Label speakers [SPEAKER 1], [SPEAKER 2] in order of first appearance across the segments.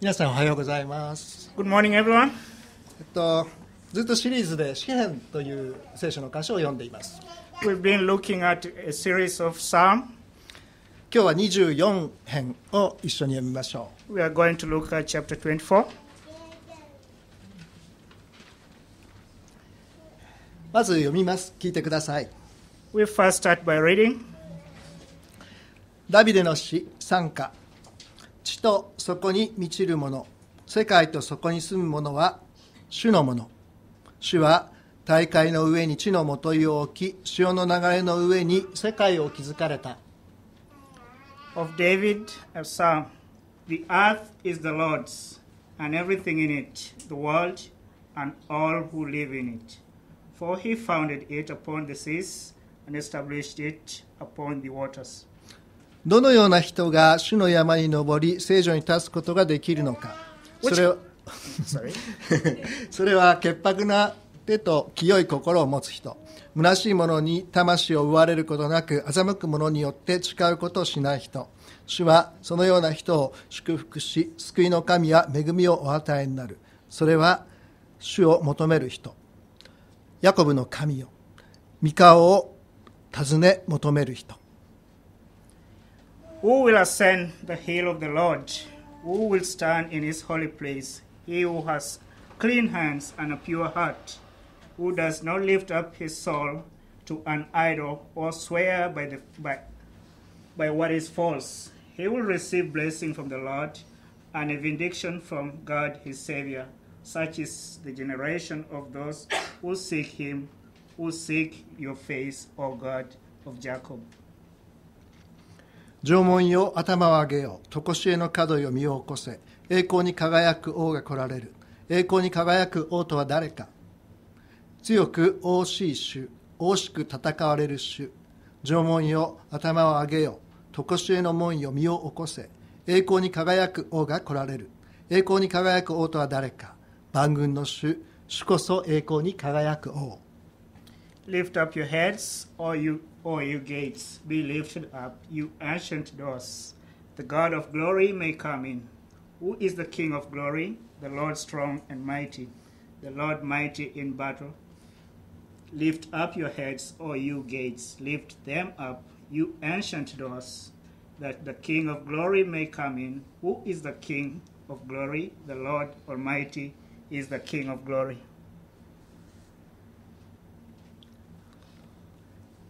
[SPEAKER 1] 皆さんおはようございます。Good morning, everyone. えっと、ずっとシリーズで「詩編」という聖書の箇所を読んでいます。We've been looking at a series
[SPEAKER 2] of Psalm. 今日は24編を一緒に読みましょう。We are going to look at chapter 24. まず読みます。聞いてください。We first start by reading.
[SPEAKER 1] ダビデの詩、賛歌。地とそこに満ちるもの世界とそこに住むものは主のもの主は大海の上に地のもといを置き潮の流れの上に世界を築かれた
[SPEAKER 2] Of David, a psalm The earth is the Lord's, and everything in it, the world and all who live in it. For he founded it upon the seas and established it upon the waters.
[SPEAKER 1] どのような人が主の山に登り聖女に立つことができるのか
[SPEAKER 2] それは
[SPEAKER 1] それは潔白な手と清い心を持つ人虚しいものに魂を奪われることなく欺く者によって誓うことをしない人主はそのような人を祝福し救いの神は恵みをお与えになるそれは主を求める人ヤコブの神よ御顔を尋ね求める人
[SPEAKER 2] Who will ascend the hill of the Lord? Who will stand in his holy place? He who has clean hands and a pure heart, who does not lift up his soul to an idol or swear by, the, by, by what is false. He will receive blessing from the Lord and a vindication from God his Savior. Such is the generation of those who seek him, who seek your face, O God of Jacob.
[SPEAKER 1] 縄文よ頭を上げよ常しえの角よ身を起こせ栄光に輝く王が来られる栄光に輝く王とは誰か強く惜しい主惜しく戦われる主縄文よ頭を上げよ常しえの門よ身を起こせ栄光に輝く王が来られる栄光に輝く王とは誰か万軍の主主こそ栄光に輝く王
[SPEAKER 2] Lift up your heads, or you, or you gates, be lifted up, you ancient doors. The God of glory may come in. Who is the King of glory? The Lord strong and mighty, the Lord mighty in battle. Lift up your heads, or you gates, lift them up, you ancient doors, that the King of glory may come in. Who is the King of glory? The Lord Almighty is the King of glory.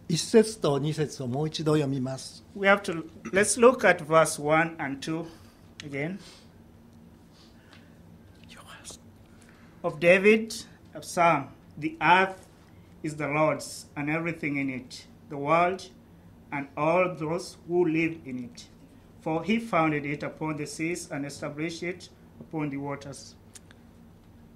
[SPEAKER 1] 1節と2節をもう一度読みます。
[SPEAKER 2] We have to, let's look at verse 1 and 2 again. Of David, of Psalm, the earth is the Lord's and everything in it, the world and all those who live in it. For he founded it upon the seas and established it upon the waters.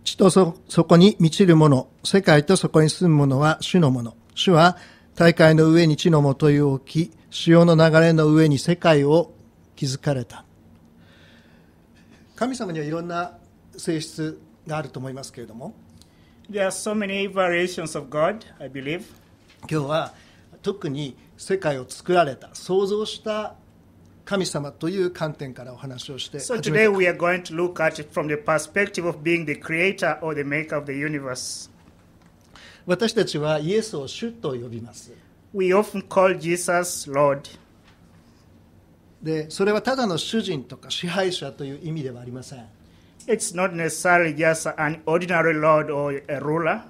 [SPEAKER 1] 地とそそこに満ちるもの、世界とそこに住むものは主のもの。主は大海の上に地のもという置き、潮の流れの上に世界を築かれた。神様にはいろんな性質があると思いますけれども、
[SPEAKER 2] There are so many variations of God, I believe. 今日は特に世界を作
[SPEAKER 1] られた、創造した神様という観点からお話をして So today we
[SPEAKER 2] are going to look at it from the perspective of being the creator or the maker of the universe.
[SPEAKER 1] 私たちはイエスを主と呼びます。
[SPEAKER 2] We often call Jesus Lord. で、それはただの主人とか支配者という意味ではありません。It's not necessarily just an ordinary Lord or a ruler.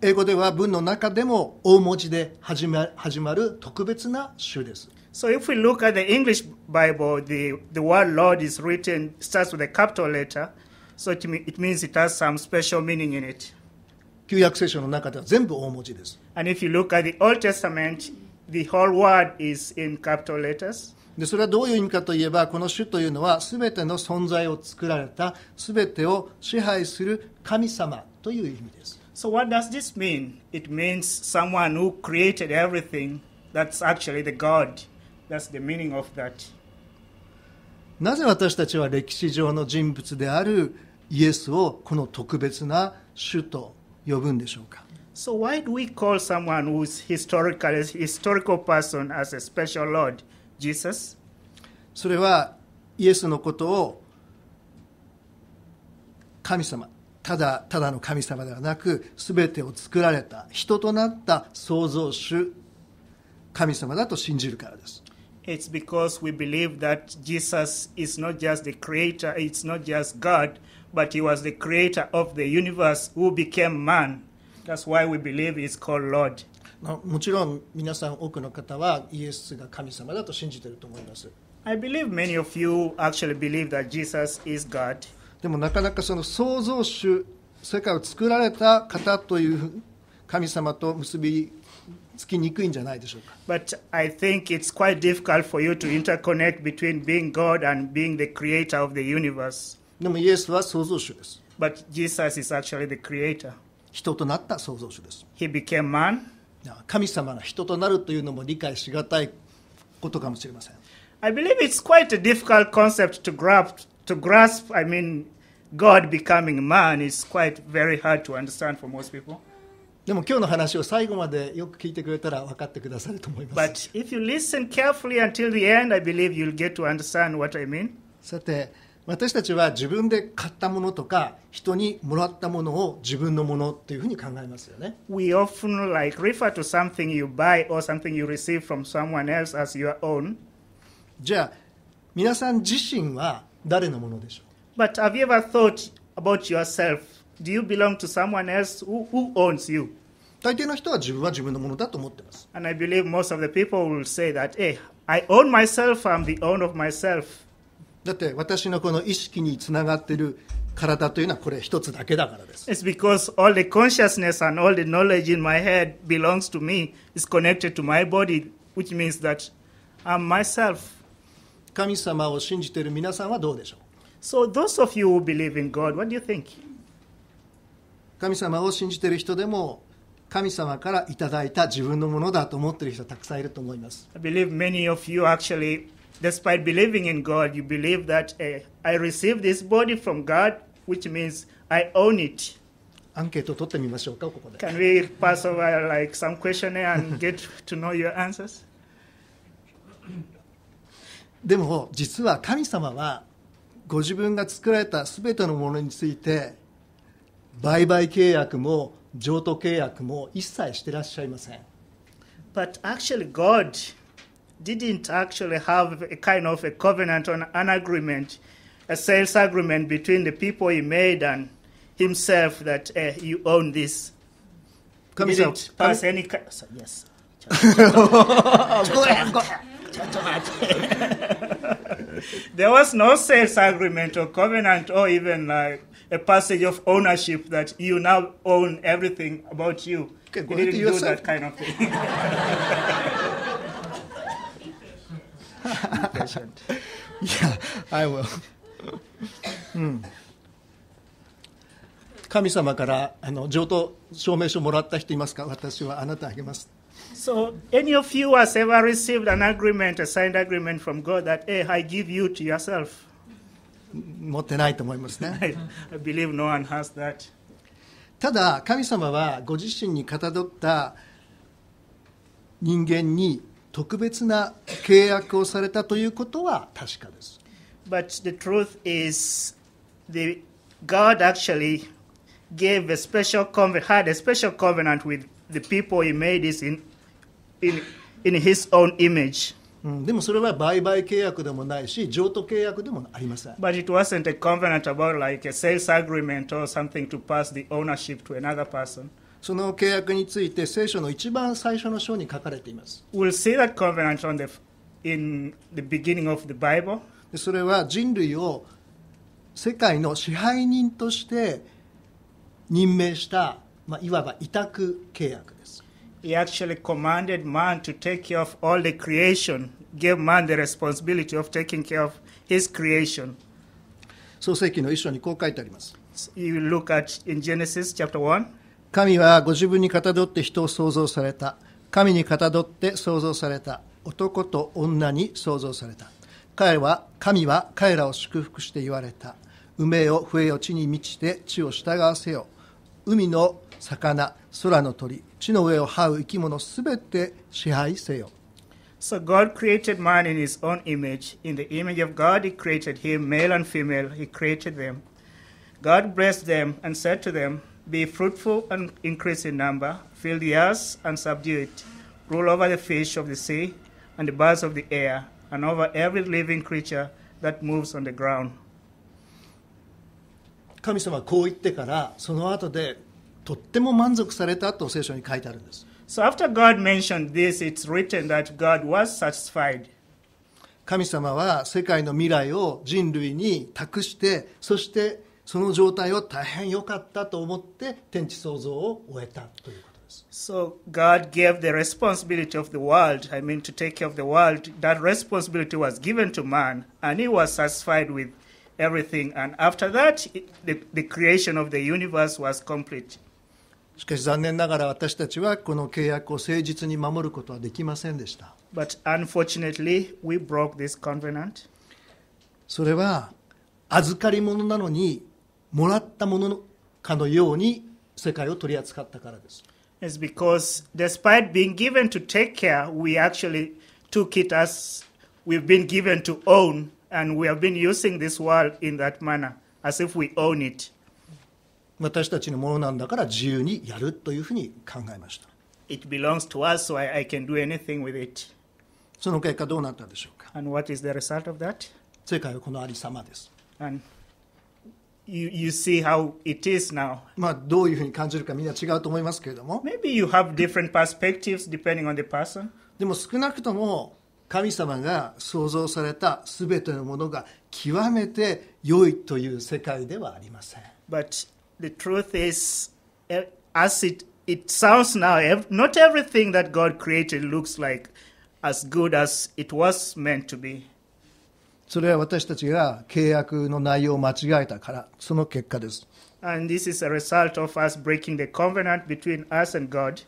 [SPEAKER 2] 英語では文の中でも大文字で始ま始まる特別な主です。So if we look at the English Bible, the, the word Lord is written, starts with a capital letter, so it, it means it has some special meaning in it. 旧約聖書の中では全部大文字です。で、それはどういう意味かといえば、この主というのは、全ての存在を作られた、全てを支配する神様という意味です。
[SPEAKER 1] なぜ私たちは歴史上の人物であるイエスをこの特別な主と呼ぶんでしょうか
[SPEAKER 2] So why do we call someone who's historical, historical person as a special Lord, Jesus? それはイエスのことを
[SPEAKER 1] 神様ただただの神様ではなく全てを作られた人となった創造主神様だと信じるからです。
[SPEAKER 2] It's because we believe that Jesus is not just the creator, it's not just God, but he was the creator of the universe who became man. That's why we believe he's called Lord. もちろん皆さん多くの方はイエ
[SPEAKER 1] スが神様だと信じていると思います。
[SPEAKER 2] I believe many of you actually believe that Jesus is God. でもなかなかその創造主、世界を作られた方という神様と結びつきにくいんじゃないでしょうか。But I think it's quite difficult for you to interconnect between being God and being the creator of the universe. でもイエスは創造主です。But Jesus is actually the creator. 人と
[SPEAKER 1] なった創造主です。He became man. 神様が人となるというのも理解しがたい
[SPEAKER 2] ことかもしれません。I believe it's quite a difficult concept to grasp. To grasp I mean, God becoming man is quite very hard to understand for most people. でも今日の話を最後までよく聞いてくれたら分かってくださると思います。But if you listen carefully until the end, I believe you'll get to understand what I mean. さて、私たちは自分で買ったものとか人にもらったものを自分のものというふうに考えますよね。We often like refer to something you buy or something you receive from someone else as your own. じゃあ皆さん自身は誰のものでしょう But have you ever thought about yourself? Do you belong to someone else who, who owns you? 大抵の人は自分は自分のものだと思ってます。And I believe most of the people will say that, hey, I own myself, I'm the owner of myself. だって私のこの意識につながっている体というのはこれ一つだけだからです。It's because all the consciousness and all the knowledge in my head belongs to me, is connected to my body, which means that I'm myself. 神様を信じている皆さんはどうでしょう So those of you who believe in God, what do you think? 神様を信じている人でも
[SPEAKER 1] 神様からいただいた自分のものだと思っている人たくさんいると思います。
[SPEAKER 2] I believe many of you actually despite believing in God, you believe that uh, I received this body from God, which means I own it. Can we pass over like some questionnaire and get to know your answers? でも実は神様はご自分
[SPEAKER 1] が作られた全てのものについて売買契約も譲
[SPEAKER 2] 渡契約も一切してらっしゃいません。But actually God didn't actually have a kind of a covenant or an agreement, a sales agreement between the people he made and himself that uh, you own this.
[SPEAKER 1] Come didn't so, pass any.
[SPEAKER 2] Ca- so, yes. go ahead, go ahead. there was no sales agreement or covenant or even like uh, a passage of ownership that you now own everything about you. Okay, you didn't do yourself. that kind of thing. be patient. yeah, I will.
[SPEAKER 1] うん、神様からあの上等証明書もらった人いますか私はあなたあげます。
[SPEAKER 2] So, any of you has ever received an agreement, a signed agreement from God that, hey, I give you to yourself?
[SPEAKER 1] 持ってないと思いますね。
[SPEAKER 2] I believe no one has that.
[SPEAKER 1] ただ、神様はご自身にかたどった人間に特別
[SPEAKER 2] な契約をされたということは確かです。But the truth is, the God actually gave a special covenant, had a special covenant with the people he made this in, in, in his own image. うん、でもそれは売買契約でもないし、譲渡契約でもありません。But it wasn't a covenant about like a sales agreement or something to pass the ownership to another person. その契約について聖書の一番最初の章に書かれています。We'll see that covenant
[SPEAKER 1] on the, in the beginning of the Bible. それは人類を
[SPEAKER 2] 世界の支配人として任命した、まあ、いわば委託契約です。He actually commanded man to take care of all the creation, gave man the responsibility of taking care of his creation. 創世記の一章にこう書いてあります。You look at in Genesis chapter 1. 神
[SPEAKER 1] はご自分にかたどって人を創造された。神にかたどって創造された。男と女に創造された。彼は、神は彼らを祝福して言われた。埋めよ、増えよ、地に満ちて地を従わせよ。海の魚、空の鳥、地の上を這う生き物すべて支配せよ。
[SPEAKER 2] So God created man in his own image. In the image of God, he created him, male and female, he created them. God blessed them and said to them, Be fruitful and increase in number, fill the earth and subdue it, rule over the fish of the sea and the birds of the air, and over every living creature that moves on the ground. 神様はこう言ってからその後でとっても満足されたと聖書に書いてあるんです。So after God mentioned this, it's written that God was
[SPEAKER 1] satisfied. 神様は世界の未来を人類に託して
[SPEAKER 2] そしてその状態を大変良かったと思って天地創造を終え
[SPEAKER 1] たというこ
[SPEAKER 2] とです。So God gave the responsibility of the world, I mean to take care of the world, that responsibility was given to man and he was satisfied with everything and after that the, the creation of the universe was complete. しかし
[SPEAKER 1] 残念ながら私たちはこの契約を誠実に守ることはできませんでした。But unfortunately, we broke this covenant. それは預か
[SPEAKER 2] り物なのにもらったものかのように世界を取り扱ったからです。It's because despite being given to take care, we actually took it as we've been given to own, and we have been using this world in that manner, as if we own it.
[SPEAKER 1] 私たちのものなんだから自由にやると
[SPEAKER 2] いうふうに考えました。It belongs to us, so I, I can do anything with it. その結果どうなったでしょうか and what is the result of that? 世界はこのありさまです。And you, you see how it is now. まあどういうふうに感じるかみんな違うと思いますけれども。Maybe you have different perspectives depending on the person. でも少なくとも
[SPEAKER 1] 神様が創造されたすべてのものが極めて良いと
[SPEAKER 2] いう世界ではありません。But the truth is, eh, as it, it sounds now, eh, not everything that God created looks like as good as it was meant to be.
[SPEAKER 1] それは私たちが契約の内容を間違えたから、その結果です。
[SPEAKER 2] And this is a result of us breaking the covenant between us and God.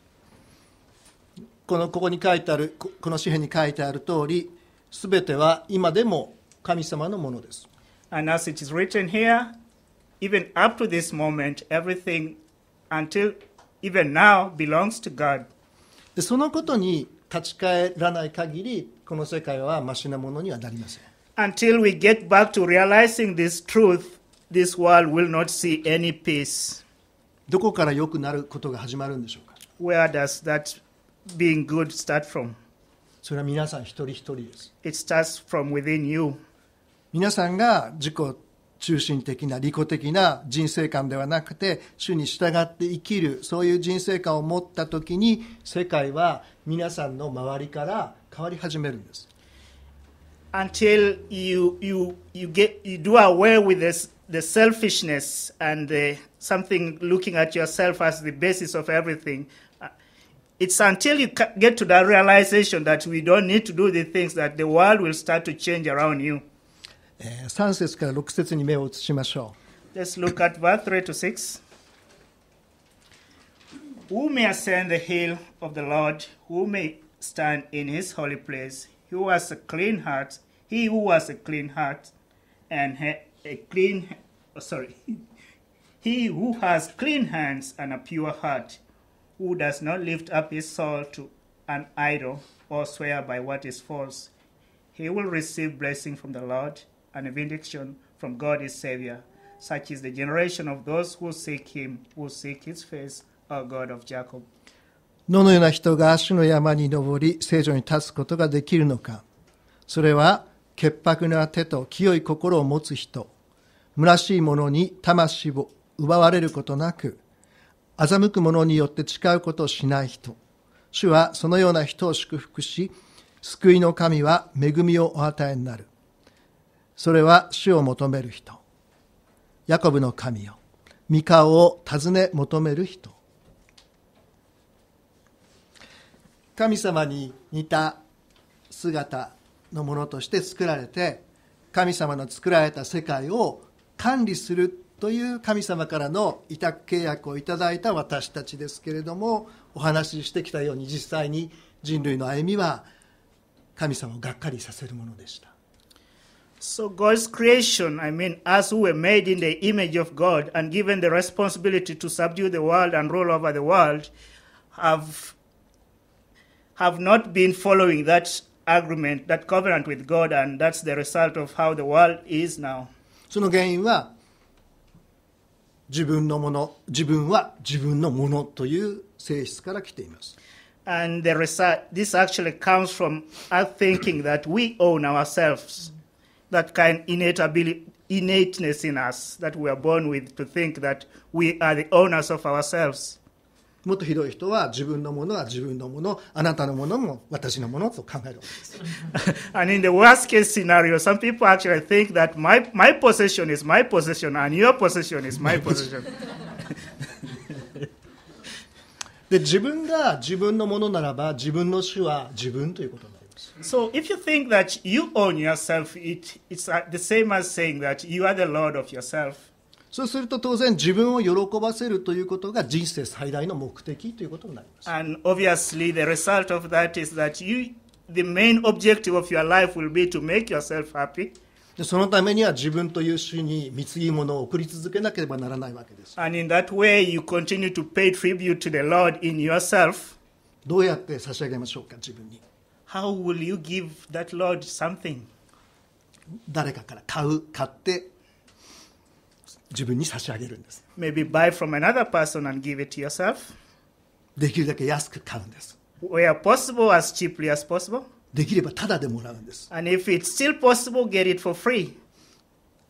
[SPEAKER 2] このここに書いてある、この詩篇に書いてある通り、すべては今でも神様のものです。And as it is written here, even up to this moment, everything until even now belongs to God. でそのことに立ち返らない限り、この世界はましなものにはなりません。until we get back to realizing this truth, this world will not see any peace. どこから良くなることが始まるんでしょうか Where does that being good start from? それは皆さん一人一人です。It starts from within you. 皆さんが自己中
[SPEAKER 1] 心的な利己的な人生観ではなくて主に従って生きるそういう人生観を持った時に世界は皆さんの周りから変わり始めるん
[SPEAKER 2] です。until you you you get you do away with this the selfishness and the, something looking at yourself as the basis of everything. Uh, it's until you get to that realization that we don't need to do the things that the world will start to change around you.
[SPEAKER 1] Eh, let us
[SPEAKER 2] look at verse 3 to 6. Who may ascend the hill of the Lord? Who may stand in his holy place? Who has a clean heart he who has a clean heart and a clean, oh, sorry, he who has clean hands and a pure heart, who does not lift up his soul to an idol or swear by what is false, he will receive blessing from the Lord and vindication from God his Savior. Such is the generation of those who seek him, who seek his face, O God of Jacob.
[SPEAKER 1] どのような人が主の山に登り聖女に立つことができるのかそれは潔白な手と清い心を持つ人虚しい者に魂を奪われることなく欺く者によって誓うことをしない人主はそのような人を祝福し救いの神は恵みをお与えになるそれは主を求める人ヤコブの神よ御顔を尋ね求める人神様に似た姿のものとして作られて神様の作られた世界を管理するという神様からの委託契約をいただいた私たちですけれどもお話ししてきたように実際に人類の歩みは神様をがっかりさせるものでした。
[SPEAKER 2] So God's creation, I mean, us who were made in the image of God and given the responsibility to subdue the world and rule over the world, have have not been following that agreement, that covenant with God, and that's the result of how the world is now. その原因は自分のもの、自分は自分のものという性質から来ています。And the result, this actually comes from our thinking that we own ourselves, that kind innate ability, innateness in us that we are born with to think that we are the owners of ourselves. もっとひどい人は自分のものは自分のもの、あなたのものも私のものと考えるわけです。and in the worst case scenario, some people actually think that my, my possession is my possession and your possession is my possession.
[SPEAKER 1] で自分が自分のものならば自分の主は自分ということになり
[SPEAKER 2] ます。So if you think that you own yourself, it, it's the same as saying that you are the Lord of yourself. そうすると当然自分を喜ばせるということが人生最大の目的ということになります。And obviously the result of that is that you the main objective of your life will be to make yourself happy.
[SPEAKER 1] でそのためには自分という主に貢
[SPEAKER 2] ぎ物を送り続けなければならないわけです。And in that way you continue to pay tribute to the Lord in yourself. どうやって差し上げましょうか自分に。How will you give that Lord something? 誰かから買う、買って
[SPEAKER 1] 自分に差し上げるんです。
[SPEAKER 2] Maybe buy from another person and give it to yourself. できるだけ安く買うんです。Where possible, as cheaply as possible. できればタダでもらうんです。And if it's still possible, get it for free.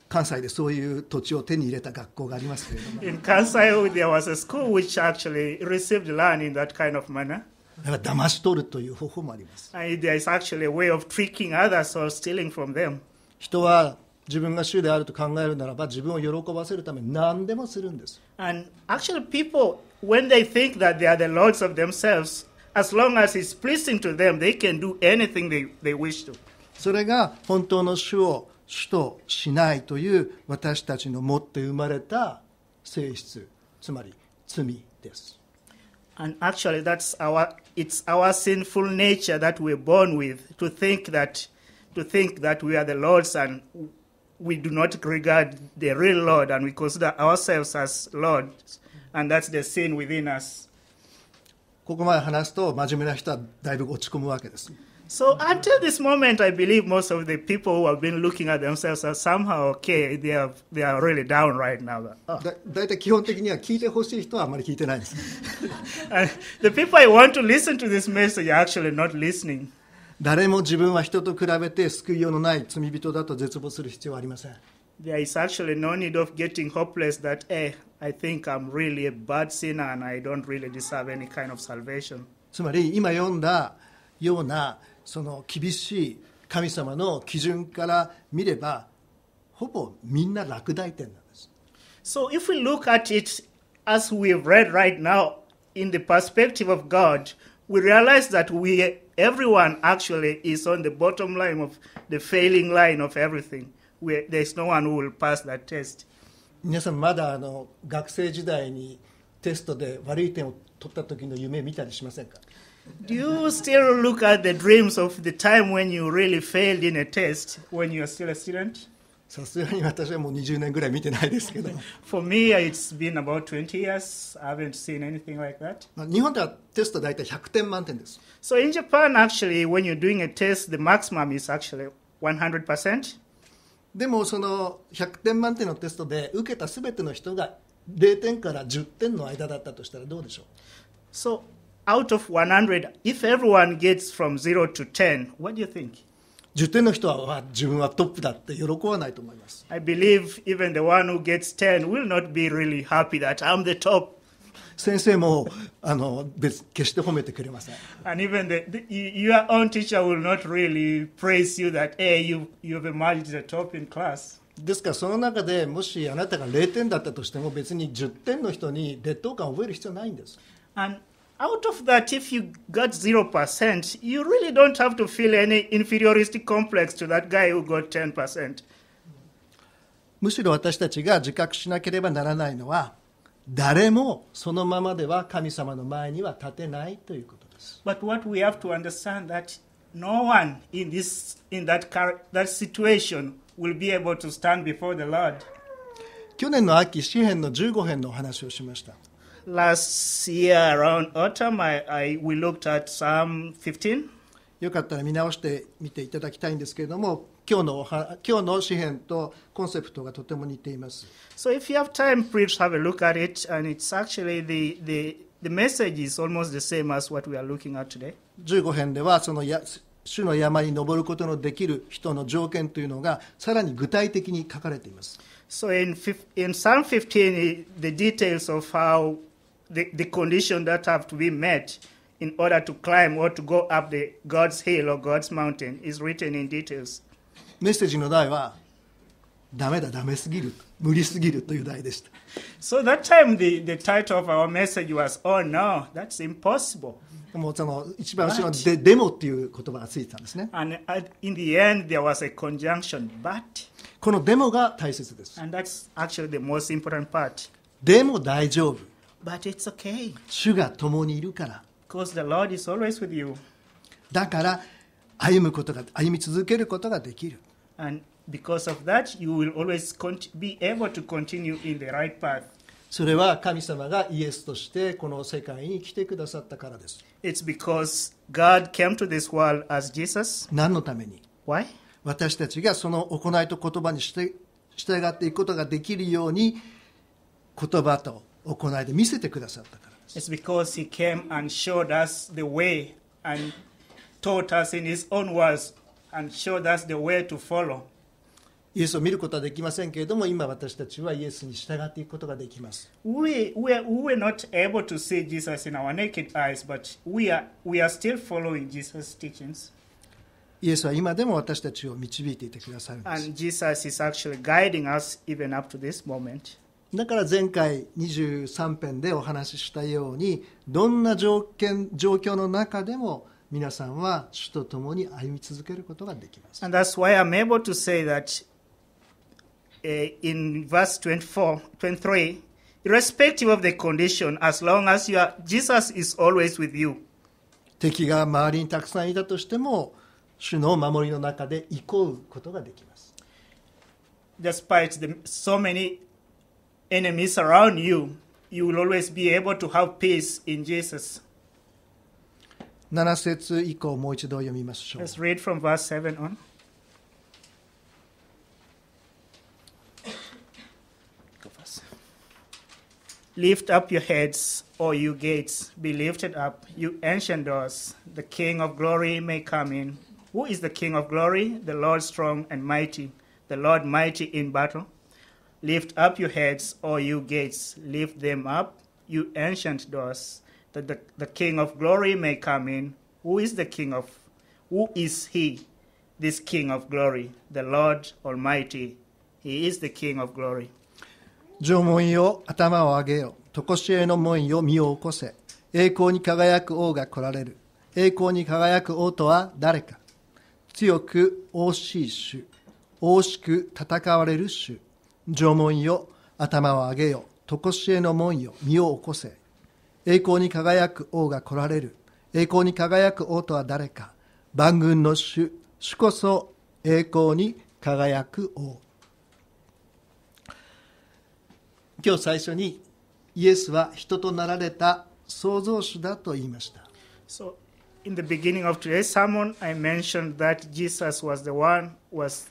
[SPEAKER 2] 関西でそういう土地を手に入れた学校がありますけれども。In Kansai, there was a school which actually received land in that kind of manner.
[SPEAKER 1] だから騙し取るという方法もありま
[SPEAKER 2] す。And there is actually a way of tricking others or stealing from them. 人は自分が主であると考えるならば自分を喜ばせるために何でもするんです。And actually people when they think that they are the lords of themselves as long as it's pleasing to them they can do anything they, they wish to. それが本当の主を主としないという私たちの持って生まれた性質つまり罪です。And actually that's our it's our sinful nature that we're born with to think that to think that we are the lords and we do not regard the real Lord and we consider ourselves as Lord, and that's the sin within us.
[SPEAKER 1] ここまで話すと真面目な人はだいぶ落ち込むわけです。
[SPEAKER 2] So until this moment, I believe most of the people who have been looking at themselves are somehow okay. They are they are really down right now. Ah, the people I want to listen to this message are actually not listening. 誰も自分は
[SPEAKER 1] 人と比べて救いようのない罪人だと絶望する必要はありません。
[SPEAKER 2] There is actually no need of getting hopeless that, eh, I think I'm really a bad sinner and I don't really deserve any kind of salvation.
[SPEAKER 1] つまり今読んだようなその厳しい
[SPEAKER 2] 神様の基準から見ればほぼみんな落第点なんです。So if we look at it as we've read right now in the perspective of God, we realize that we everyone actually is on the bottom line of the failing line of everything. Where there's no one who will pass that test. 皆さんまだあの学生時代にテストで悪い点を取った時の夢見たりしませんか Do you still look at the dreams of the time when you really failed in a test when you were still a student? さすがに私はもう20年ぐらい見てないですけど For me it's been about 20 years I v e seen anything like that 日本ではテスト大体100点満点です So in Japan actually when you're doing a test the maximum is actually 100%でもその100点満点のテストで受けたすべての人が0点から10点の間だったとしたらどうでしょう So out of 100 if everyone gets from 0 to 10 what do you think? 10点の人は自分はトップだって喜ばないと思います。I believe even the one who gets 10 will not be really happy that I'm the top. 先生もあ
[SPEAKER 1] の別決して褒めてくれません。
[SPEAKER 2] And even the, the, your own teacher will not really praise you that, hey, you, you've emerged the top in class. ですからその中でもしあなたが0点だったとしても別に10点の人に劣等感を覚える必要ないんです。And out of that, if you got 0%, you really don't have to feel any inferiority complex to that guy who got 10%.
[SPEAKER 1] むしろ私たちが自覚しなければならないのは誰も
[SPEAKER 2] そのままでは神様の前には立てないということです。But what we have to understand that no one in, this, in that, that situation will be able to stand before the Lord.
[SPEAKER 1] 去年の秋、詩篇の15編のお話をしました。
[SPEAKER 2] last year around autumn, I, I, we looked at Psalm 15. よかったら見直してみていただきたいんですけれども、今日の今日の詩篇とコンセプトがとても似ています。So if you have time, please have a look at it, and it's actually the, the, the message is almost the same as what we are looking at today. 15編ではそのや主の山に登ることのできる人の条件というのがさらに具体的に書かれています。So in, in Psalm 15, the details of how the, the condition that have to be met in order to climb or to go up the God's hill or God's mountain is written in details. メッセージの題は、
[SPEAKER 1] ダメだ、ダメすぎる、無理すぎ
[SPEAKER 2] るという題でした。So that time the, the title of our message was, Oh no, that's impossible.
[SPEAKER 1] もうその一番後ろにでデモっていう言葉がついて
[SPEAKER 2] たんですね。And in the end there was a conjunction, but. このデモが大切です。And that's actually the most important part. でも大丈夫。But it's okay. 主が共にいるから。The Lord is always with you.
[SPEAKER 1] だから歩むことが、歩み
[SPEAKER 2] 続けることができる。それは神様がイエスとしてこの世界に来て
[SPEAKER 1] くださったからです。何のために Why? 私たちがその行いと言葉にして従っていくことができるように言葉と行いで見せてくださったか
[SPEAKER 2] ら It's because he came and showed us the way and taught us in his own words and showed us the way to follow. イエスを見ることはできませんけれども、今私たちは
[SPEAKER 1] イエスに従っていくことができます。
[SPEAKER 2] We, we, are, we are not able to see Jesus in our naked eyes, but we are, still following Jesus' teachings. Jesus is actually guiding us even up to this
[SPEAKER 1] moment. だから前回23編でお話ししたようにどんな条件状況の中でも皆さんは主と共に歩み続けることが
[SPEAKER 2] できます。And that's why I'm able to say that in verse 24, 23, irrespective of the condition, as long as you are, Jesus is always with you. 敵が周りにたくさんいたとしても主の守りの中で憩うことができます。Despite the, so many enemies around you, you will always be able to have peace in Jesus.
[SPEAKER 1] 7節以降もう一度読みましょう。Let's
[SPEAKER 2] read from verse 7 Lift up your heads, O you gates, be lifted up, you ancient doors. The King of glory may come in. Who is the King of glory? The Lord strong and mighty, the Lord mighty in battle.' Lift up your heads, O you gates, lift them up, you ancient doors, that the, the King of glory may come in. Who is the King of who is he, this King of glory, the Lord Almighty? He is the King of glory.
[SPEAKER 1] 縄文よ、頭を上げよ。とこしえの門よ、身を起こせ。栄光に輝く王が来られる。栄光に輝く王とは誰か。強く惜しい主。惜しく戦われる主。縄文よ頭を上げよ常しえの門よ身を起こせ栄光に輝く王が来られる栄光に輝く王とは誰か万軍の主主こそ栄光に輝く王
[SPEAKER 2] 今日最初にイエスは人となられた創造主だと言いました。So, in the beginning of today's sermon, I mentioned that Jesus was the one, was,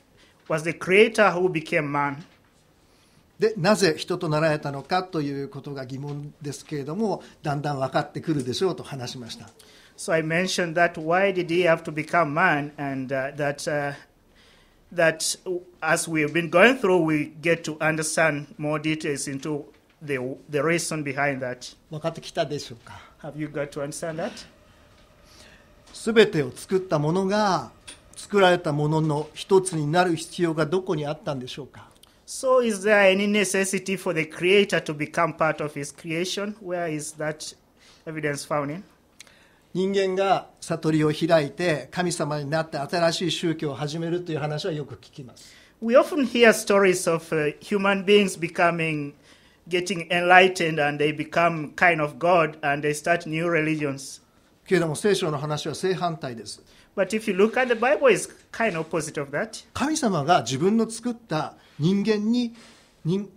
[SPEAKER 2] was the creator who became man. でなぜ人となられたのかということが疑問ですけれどもだんだん分かってくるでしょうと話しました。So I mentioned that why did he have to become man and、uh, that、uh, that as we have been going through we get to understand more details into the the reason behind that. 分かってきたでしょうか Have you got to understand that? すべてを作ったものが作られたものの一つになる必要がどこにあったんでしょうか So, is there any necessity for the Creator to become part of His creation? Where is that evidence found in? 人間が悟りを開いて神様になって新しい宗
[SPEAKER 1] 教を始めるという話はよく聞きます。
[SPEAKER 2] We often hear stories of uh, human beings becoming getting enlightened and they become kind of God and they start new religions. けれども聖書の話は正反対です。But if you look at the Bible, it's kind of opposite of that. 神様が自分の作った人間に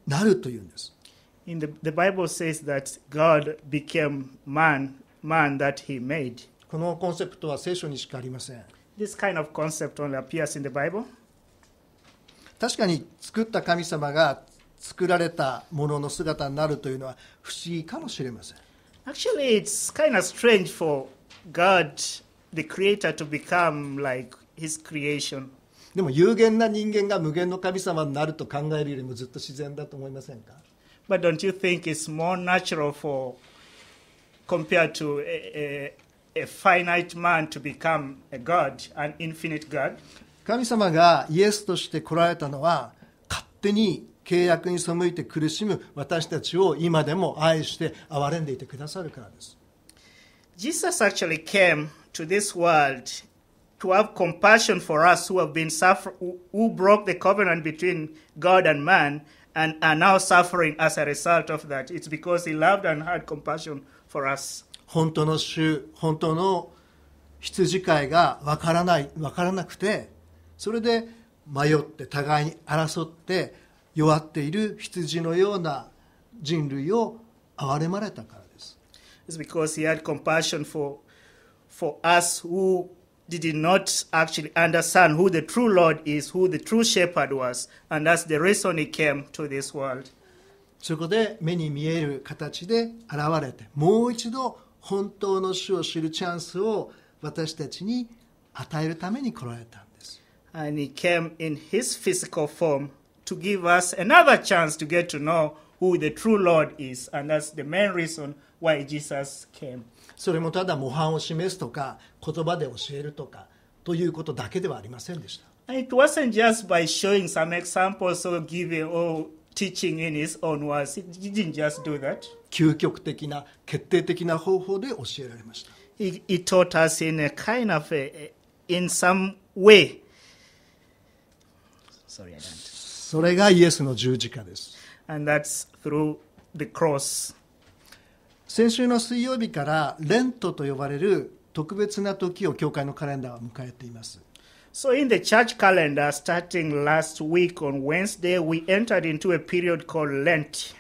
[SPEAKER 2] なるというんです。In the, the Bible says that God became man, man that he made. このコンセプトは聖書にしかありません。This kind of concept only appears in the Bible. 確かに作った神様が作られたものの姿になるというのは不思議かもしれません。Actually, it's kind of strange for God, the Creator, to become like His creation.
[SPEAKER 1] でも有限な人間が無限の神様になると考えるよりもずっと自然だと思いませ
[SPEAKER 2] んか But don't you think it's more natural for compared to a, a, a finite man to become a God, an infinite God?
[SPEAKER 1] 神様がイエスとして来られたのは勝手に契約に背いて苦しむ私たちを今でも愛して憐れんでいてくださるからです。
[SPEAKER 2] Jesus actually came to this world to have compassion for us who have been suffer- who broke the covenant between God and man and are now suffering as a result of that. It's because He loved and had compassion for us.
[SPEAKER 1] 本当の主、本当の羊飼いが分からない、分からなくて、それで迷って、互いに争って、弱っている羊の
[SPEAKER 2] ような人類を
[SPEAKER 1] 憐れまれたから
[SPEAKER 2] です。It's because He had compassion for, for us who did not actually understand who the true Lord is, who the true shepherd was, and that's the reason he came to this world.
[SPEAKER 1] そこで目に見える形で現れて、もう一度本
[SPEAKER 2] 当の主を知るチャンスを私たちに与えるために来られたんです。And he came in his physical form to give us another chance to get to know who the true Lord is, and that's the main reason why Jesus came. それもただ模範を示すとか言葉で教えるとかということだけではありませんでした。It wasn't just by showing some examples or giving or teaching in his own words. It didn't just do that. 究極的な決定的な方法で教えられました。He, he taught us in a kind of a, in some way. Sorry, I don't. それが
[SPEAKER 1] イエスの十字架です。And that's through the cross. 先週の水曜日からレン
[SPEAKER 2] トと呼ばれ
[SPEAKER 1] る特別な時を教会のカレンダーは迎えています。
[SPEAKER 2] So in the church calendar, starting last week on Wednesday, we entered into a period called Lent.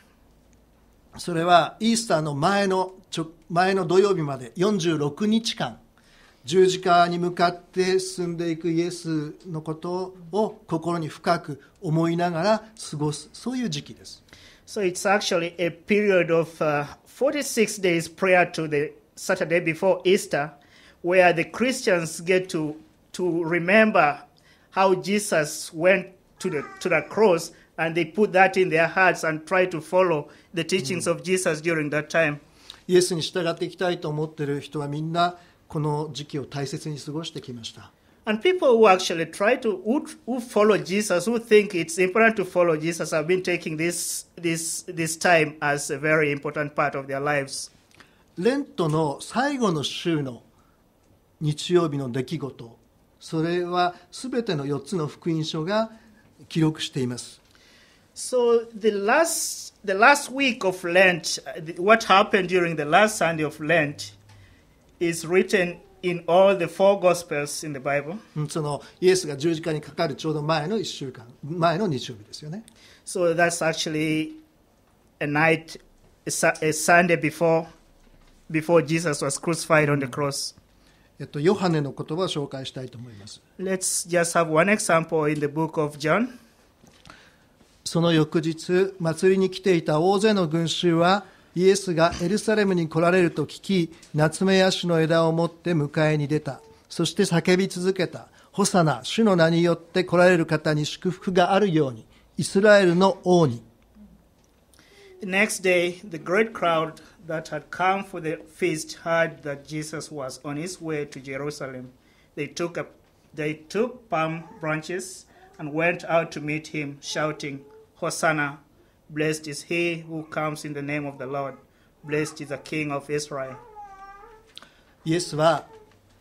[SPEAKER 2] それはイースターの前のちょ前の土曜日ま
[SPEAKER 1] で46日間十字架に向かって進んでいくイエス
[SPEAKER 2] のことを心に深く思いながら過ごすそういう時期です。So it's actually a period of、uh, 46 days prior to the Saturday before Easter, where the Christians get to, to remember how Jesus went to the, to the cross, and they put that in their hearts and try to follow the teachings mm. of Jesus during that time. イエスに従っていきたいと思っている人はみんなこの時期を大切に過ごしてきました。and people who actually try to who, who follow Jesus, who think it's important to follow Jesus, have been taking this this this time as a very important part of their lives. レントの最
[SPEAKER 1] 後の週の日曜日の出来事、それはすべての4つの福音書が記録しています。
[SPEAKER 2] So the last the last week of Lent, uh, what happened during the last Sunday of Lent, is written in all the four Gospels in the Bible. そのイエスが十字架にかかるちょうど前の1週間、前の日曜日ですよね。So that's actually a night, a Sunday before, before Jesus was crucified on the cross. えっと、ヨハネの言葉を紹介したいと思います。Let's just have one example in the book of John. その翌日、祭り
[SPEAKER 1] に来ていた大勢の群衆は、イエスがエルサレムに来られると聞き、夏目や種の枝を持って迎えに出た。そして叫び続けた。ホサナ、主の名によって来られる方に祝福があるように、イスラエルの王に。
[SPEAKER 2] The next day, the great crowd that had come for the feast heard that Jesus was on his way to Jerusalem. They took, a, they took palm branches and went out to meet him, shouting, Hosanna, Blessed is he who comes in the name of the Lord. Blessed is the King of Israel. イエスは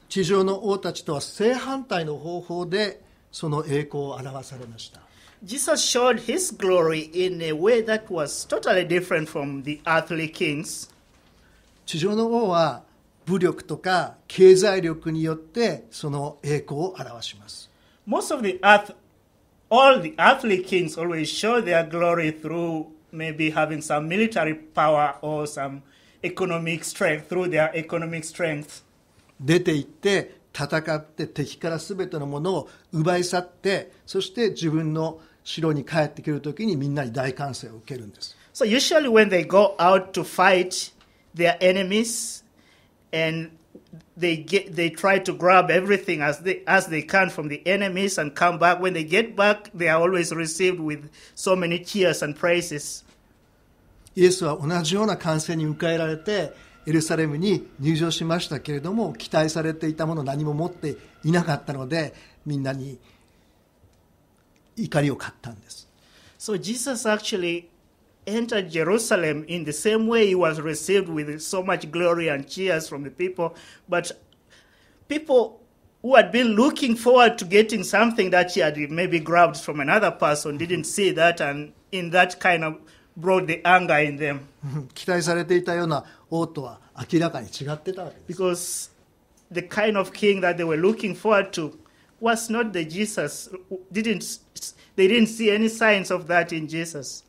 [SPEAKER 2] 地上の王たちとは正反対の方法で
[SPEAKER 1] その栄光を表されました。
[SPEAKER 2] Jesus showed his glory in a way that was totally different from the earthly kings. 地上の王は
[SPEAKER 1] 武力とか経済力によってその栄光を表します。
[SPEAKER 2] Most of the earth all the earthly kings always show their glory through maybe having some military power or some economic strength through their economic strength. 出て行って戦って敵から全てのものを奪い
[SPEAKER 1] 去ってそして自分の城に帰ってくるときにみんなに大歓声を受けるんで
[SPEAKER 2] す。So usually when they go out to fight their enemies and they get they try to grab everything as they as they can from the enemies and come back when they get back they are always received with so many cheers and praises
[SPEAKER 1] イエスは同じような歓声に迎えられてエルサレムに入場しましたけれども期待されていたもの何も持っていなかったのでみんなに怒りを買ったんです。
[SPEAKER 2] So Jesus actually entered Jerusalem in the same way he was received with so much glory and cheers from the people. But people who had been looking forward to getting something that he had maybe grabbed from another person mm-hmm. didn't see that, and in that kind of brought the anger in them. Mm-hmm. Because the kind of king that they were looking forward to was not the Jesus, didn't, they didn't see any signs of that in Jesus.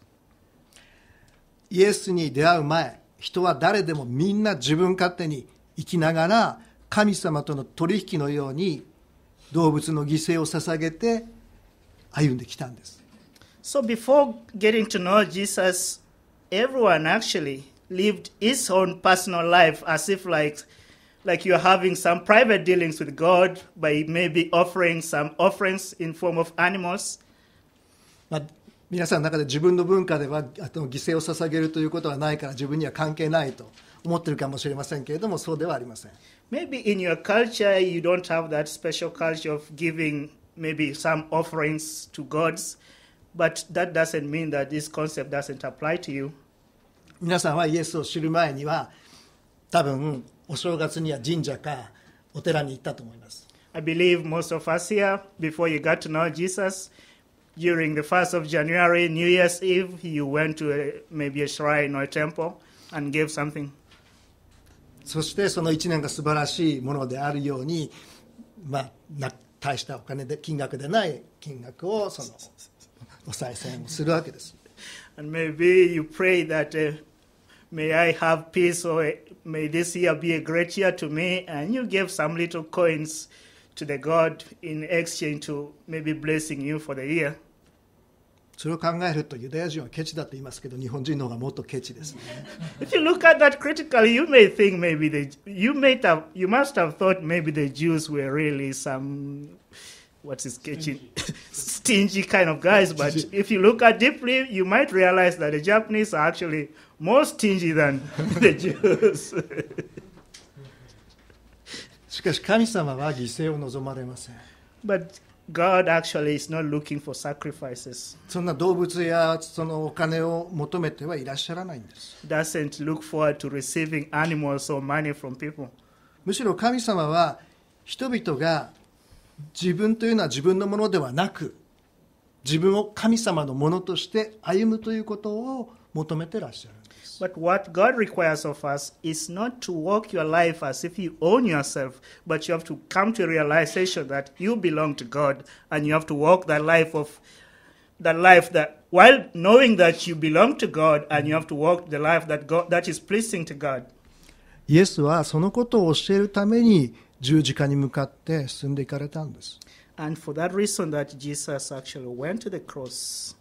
[SPEAKER 1] イエスに出会う前人は誰でもみんな自分勝手に生きながら神様との取引のように動物の犠牲を捧げて歩んできたんです。
[SPEAKER 2] So before getting to know Jesus, everyone actually lived his own personal life as if like like you're having some private dealings with God by maybe offering some offerings in form of animals.
[SPEAKER 1] まあ、皆さんの中で自分の文化ではあの犠牲を捧げるということはないから自分には関係ないと思ってるかもしれませんけれどもそうではありま
[SPEAKER 2] せん。Maybe in your culture you don't have that special culture of giving maybe some offerings to gods, but that doesn't mean that this concept doesn't apply to you. 皆さんはイエスを知る前には多分お正月には神社かお寺に行ったと思います。I believe most of us here, before you got to know Jesus, during the 1st of January, New Year's Eve, you went to a, maybe a shrine or a temple and gave something. そしてその1
[SPEAKER 1] 年が素晴らしいものであるように、まあ、な大したお金で金額でな
[SPEAKER 2] い金額をそのお賽銭をするわけです。And maybe you pray that、uh, may I have peace or may this year be a great year to me and you give some little coins to the God in exchange to maybe blessing you for the year. それを考えるとユダヤ人はケチだって言いますけど日本人の方がもっとケチですね。If you look at that critically, you may think maybe they, you may have, you must have thought maybe the Jews were really some, what's it, sketchy, stingy kind of guys. But if you look at deeply, you might realize that the Japanese are actually more stingy than the Jews. しかし神様は犠牲を望まれません。But God actually is not looking for sacrifices. そんな動物やそのお金を求めてはいらっしゃらないんです。Doesn't look forward to receiving animals or money from people. むしろ神様は人々が自分というのは自分のものではなく自
[SPEAKER 1] 分を神様のものとして歩むということを
[SPEAKER 2] 求めてらっしゃる。But what God requires of us is not to walk your life as if you own yourself, but you have to come to a realization that you belong to God and you have to walk that life of that life that while knowing that you belong to God and you have to walk the life that God that is pleasing to God.
[SPEAKER 1] Yes, and
[SPEAKER 2] for that reason that Jesus actually went to the cross.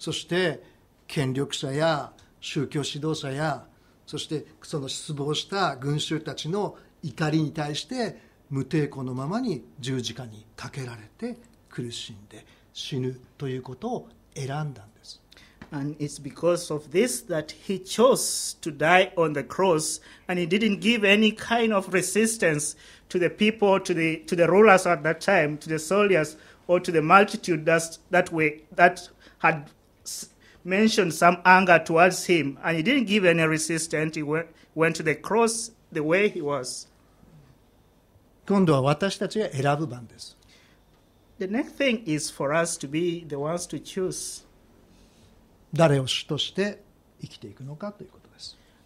[SPEAKER 2] そして権力者
[SPEAKER 1] や宗教指導者やそしてその失望した群衆たちの怒りに対して無抵抗のままに十字架にかけられて苦
[SPEAKER 2] しんで死ぬということを選んだんです。And it's because of this that he chose to die on the cross, and he didn't give any kind of resistance to the people, to the, to the rulers at that time, to the soldiers, or to the multitude that, that, way, that had mentioned some anger towards him, and he didn't give any resistance. He went, to the cross the way he was.
[SPEAKER 1] The
[SPEAKER 2] next thing is for us to be the ones to choose.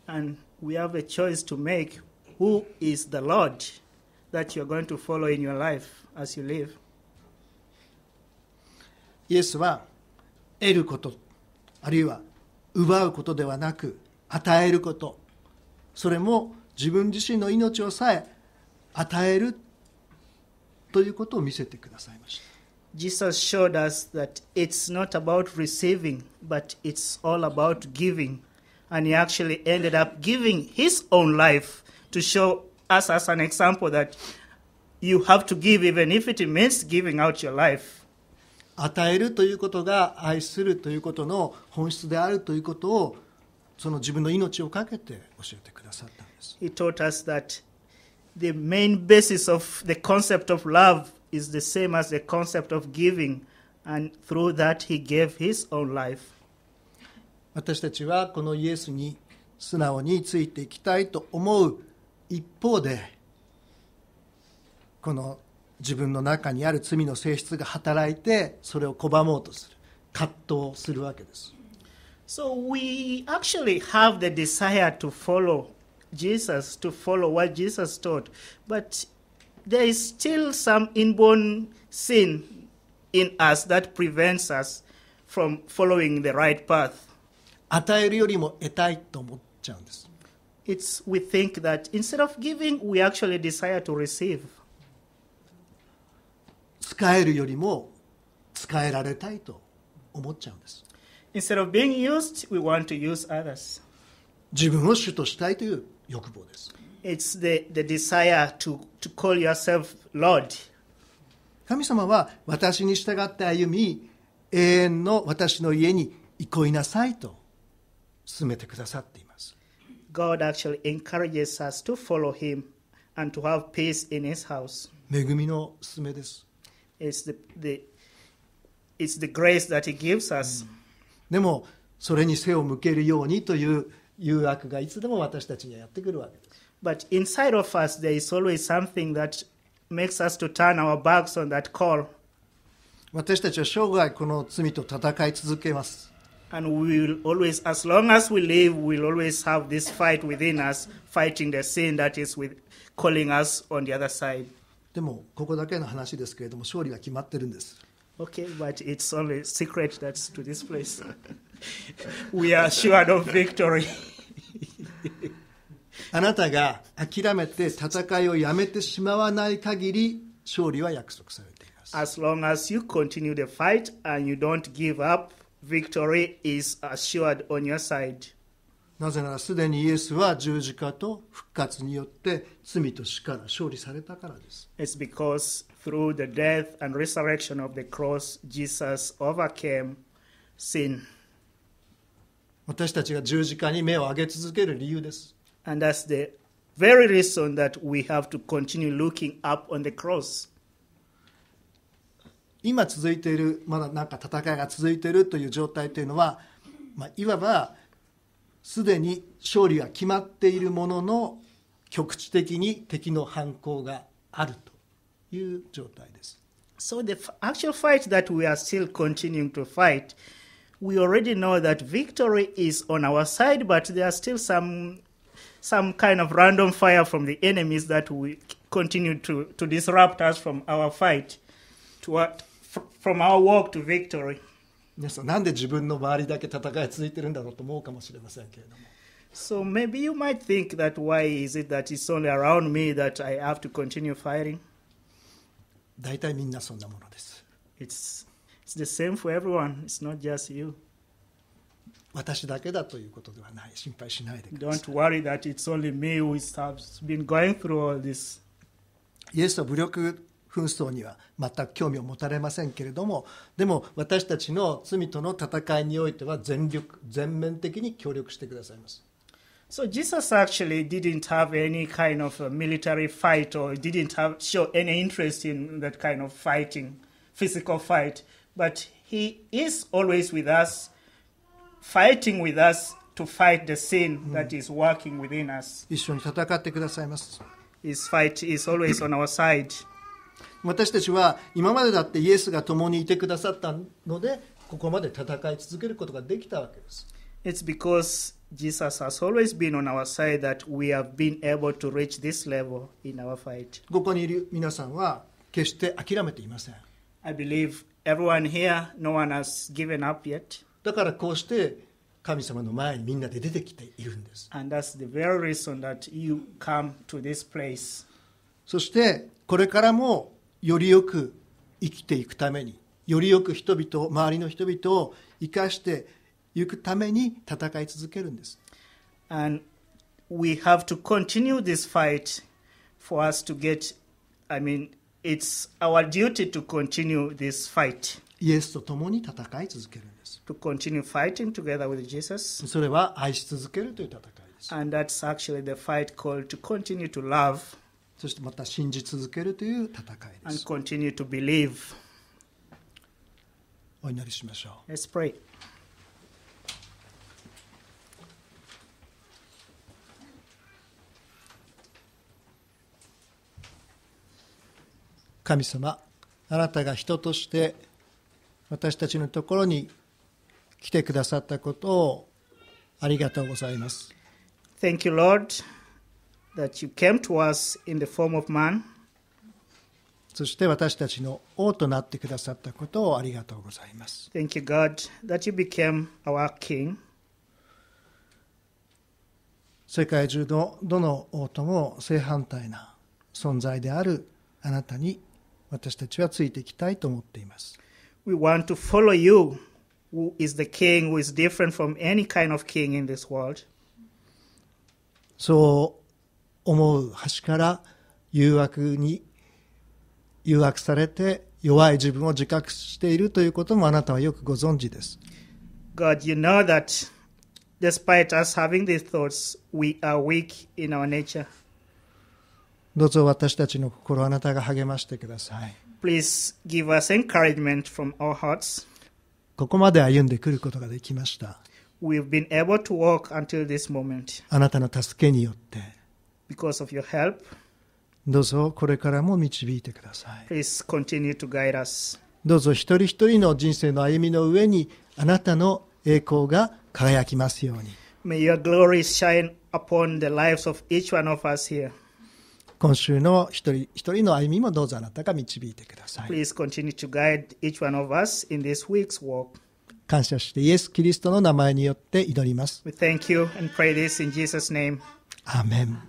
[SPEAKER 2] And we have a choice to make who is the Lord that you are going to follow in your life as you live. イエスは得ることあるいは奪
[SPEAKER 1] うことではなく与えることそれも自分自身の命をさえ与えるということを見せて
[SPEAKER 2] くださいました。Jesus showed us that it's not about receiving, but it's all about giving. And he actually ended up giving his own life to show us as an example that you have to give even if it means giving out your life. 与えるということが愛するということの本質であるということをその自分の命をかけて教えてくださったんです。He taught us that the main basis of the concept of love is the same as the concept of giving, and through that he gave his own life. 私たち
[SPEAKER 1] はこのイエスに素直についていきたいと思う一方でこの自分の中にある罪の性質が働
[SPEAKER 2] いてそれを拒もうとす
[SPEAKER 1] る葛
[SPEAKER 2] 藤するわけです。So we actually have the desire to follow Jesus, to follow what Jesus taught, but there is still some inborn sin in us that prevents us from following the right path. 与えるよりも得たいと思っちゃうんです。It's we think that instead of giving, we actually desire to receive. 使えるよりも
[SPEAKER 1] 使えられたいと思っちゃうんです。
[SPEAKER 2] Instead of being used, we want to use others.
[SPEAKER 1] 自分を主としたいという
[SPEAKER 2] 欲望です。It's the, the desire to, to call yourself Lord. 神様は私に
[SPEAKER 1] 従って歩み、永遠の私の家に憩いなさいと進めてくださっています。
[SPEAKER 2] God actually encourages us to follow Him and to have peace in His house. 恵みの勧めです。It's the, the, it's the grace that He gives us. Mm.
[SPEAKER 1] でもそれに背を向ける
[SPEAKER 2] ようにという誘惑がいつでも私たちにはやってくるわけです。But inside of us there is always something that makes us to turn our backs on that call. 私たちは生涯この罪と戦い続けます。And we will always, as long as we live, we'll always have this fight within us, fighting the sin that is with, calling us on the other side. でもここだけの話ですけれども勝利は決まってるんです。Okay, but it's only secret that's to this place. We are sure of victory. あなたが諦めて戦いをやめてしまわない限り勝利は約束されています。As long as you continue the fight and you don't give up, victory is assured on your side.
[SPEAKER 1] なぜならすでにイエスは十字架と復活によって罪と
[SPEAKER 2] 死から勝利されたからです。It's because through the death and resurrection of the cross, Jesus overcame sin. 私たちが十字架に目を上げ続ける理由です。And that's the very reason that we have to continue looking up on the cross. 今
[SPEAKER 1] 続いている、まだなんか戦いが続いているという状態というのは、まあ、いわばすでに勝利が決まっているものの局地的に敵
[SPEAKER 2] の反攻があるという状態です。So the actual fight that we are still continuing to fight, we already know that victory is on our side, but there are still some some kind of random fire from the enemies that we continue to, to disrupt us from our fight, to our, from our walk to victory. 皆さんなんで自分の周りだけ戦い続いてるんだろうと思うかもしれませんけれども。So maybe you might think that why is it that it's only around me that I have to continue fighting? 大体みんなそんなものです。It's, it's the same for everyone. It's not just you. 私だけだということではな
[SPEAKER 1] い。心配しない
[SPEAKER 2] でください。Don't worry that it's only me who has been going through all this. イエスは武力紛争には全く興味を持たれませんけれ
[SPEAKER 1] どもでも私たちの罪との戦いにおいては全力全面的に協
[SPEAKER 2] 力してくださいます。So Jesus actually didn't have any kind of military fight or didn't have, show any interest in that kind of fighting, physical fight, but he is always with us, fighting with us to fight the sin that is working within us. 一緒に戦ってくださいます。His fight is always on our side. 私たちは今までだってイエスが共にいてくださったのでここまで戦い続けることができたわけです。It's because Jesus has always been on our side that we have been able to reach this level in our fight. ここにいる皆さんは決して諦めていません。I believe everyone here, no one has given up yet. だからこうして神様の前にみんなで出てきているんです。And that's the very reason that you come to this place. そしてこれからもよりよく生きていくために
[SPEAKER 1] よりよく人々を周りの人々を生かしていくために戦い続
[SPEAKER 2] けるんです。And we have to continue this fight for us to get, I mean, it's our duty to continue this fight. イエスと共に戦い続けるんです。To continue fighting together with Jesus. それは愛し続けるという戦いです。And that's actually the fight called to continue to love. そしてまた信じ続けるという戦いです。お
[SPEAKER 1] 祈りしましょう。Let's pray. 神様、あなたが人として私たちのところに来てくださったことをあ
[SPEAKER 2] りがとうございます。Thank you, Lord. that you came to us in the form of man. そして私たちの王となってくださったことをありがとうございます。Thank you, God, that you became our king. 世界中の
[SPEAKER 1] どの王
[SPEAKER 2] とも正反対な存在であるあなたに私たちはついていきたいと思っています。We want to follow you, who is the king who is different from any kind of king in this world.
[SPEAKER 1] そう思う端から誘惑に誘惑されて弱い自分を自覚しているということもあなたはよくご存知です。
[SPEAKER 2] God, you know that despite us having these thoughts, we are weak in our nature.
[SPEAKER 1] どうぞ私たちの心をあなたが励ましてください。
[SPEAKER 2] Please give us encouragement from our hearts.
[SPEAKER 1] ここまで歩んでくることができました。
[SPEAKER 2] We've been able to walk until this moment.
[SPEAKER 1] あなたの助けによって。
[SPEAKER 2] because of your help.
[SPEAKER 1] どうぞこれからも導いてくださ
[SPEAKER 2] い。Please continue to guide us.
[SPEAKER 1] どうぞ一人一人の人生の歩みの上にあなたの栄光が輝きますように。
[SPEAKER 2] May your glory shine upon the lives of each one of us here.
[SPEAKER 1] 今週の一人一人の歩みもどうぞあなたが導いて
[SPEAKER 2] ください。Please continue to guide each one of us in this week's walk.
[SPEAKER 1] 感謝してイエス・キリストの名前によって祈ります。
[SPEAKER 2] We thank you and pray this in Jesus' name. Amen.